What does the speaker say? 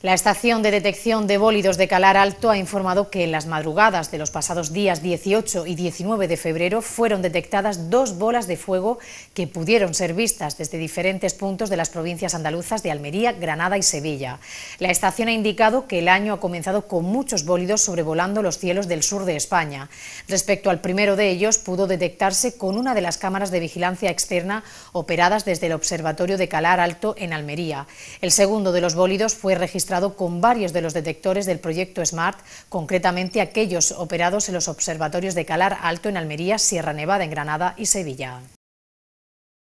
La Estación de Detección de Bólidos de Calar Alto ha informado que en las madrugadas de los pasados días 18 y 19 de febrero fueron detectadas dos bolas de fuego que pudieron ser vistas desde diferentes puntos de las provincias andaluzas de Almería, Granada y Sevilla. La estación ha indicado que el año ha comenzado con muchos bólidos sobrevolando los cielos del sur de España. Respecto al primero de ellos, pudo detectarse con una de las cámaras de vigilancia externa operadas desde el Observatorio de Calar Alto en Almería. El segundo de los bólidos fue registrado con varios de los detectores del proyecto SMART, concretamente aquellos operados en los observatorios de Calar Alto en Almería, Sierra Nevada en Granada y Sevilla.